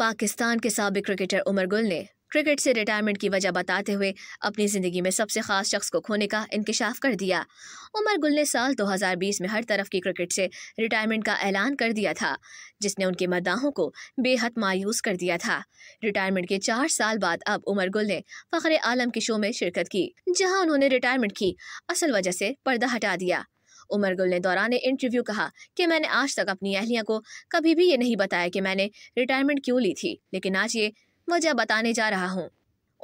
पाकिस्तान के सबक क्रिकेटर उमर गुल ने क्रिकेट से रिटायरमेंट की वजह बताते हुए अपनी ज़िंदगी में सबसे ख़ास शख्स को खोने का इंकशाफ कर दिया उमर गुल ने साल 2020 में हर तरफ की क्रिकेट से रिटायरमेंट का ऐलान कर दिया था जिसने उनके मदाहों को बेहद मायूस कर दिया था रिटायरमेंट के चार साल बाद अब उमर गुल ने फ़खर आलम के शो में शिरकत की जहाँ उन्होंने रिटायरमेंट की असल वजह से पर्दा हटा दिया उमर गुल ने दौरान इंटरव्यू कहा कि मैंने आज तक अपनी अहलिया को कभी भी ये नहीं बताया कि मैंने रिटायरमेंट क्यों ली थी लेकिन आज ये वजह बताने जा रहा हूँ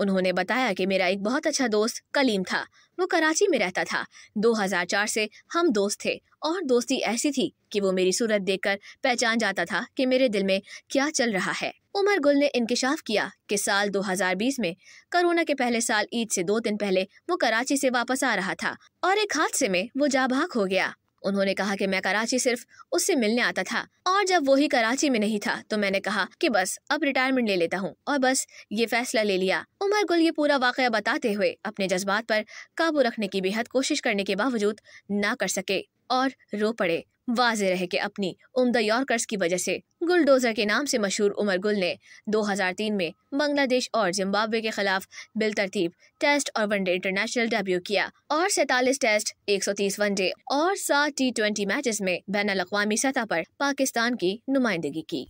उन्होंने बताया कि मेरा एक बहुत अच्छा दोस्त कलीम था वो कराची में रहता था 2004 से हम दोस्त थे और दोस्ती ऐसी थी कि वो मेरी सूरत देखकर पहचान जाता था कि मेरे दिल में क्या चल रहा है उमर गुल ने इंकशाफ किया कि साल 2020 में कोरोना के पहले साल ईद से दो दिन पहले वो कराची से वापस आ रहा था और एक हादसे में वो जाबाक हो गया उन्होंने कहा कि मैं कराची सिर्फ उससे मिलने आता था और जब वो ही कराची में नहीं था तो मैंने कहा कि बस अब रिटायरमेंट ले लेता हूँ और बस ये फैसला ले लिया उमर गुल ये पूरा वाकया बताते हुए अपने जज्बात पर काबू रखने की बेहद कोशिश करने के बावजूद ना कर सके और रो पड़े वाज रहे के अपनी उमदा यॉर्कर्स की वजह से गुलडोजर के नाम से मशहूर उमर गुल ने 2003 में बांग्लादेश और जिम्बाब्वे के खिलाफ बिल तरतीब टेस्ट और वनडे इंटरनेशनल डेब्यू किया और सैतालीस टेस्ट 130 वनडे और सात टी ट्वेंटी मैचेस में बैन अवी सतह पर पाकिस्तान की नुमाइंदगी की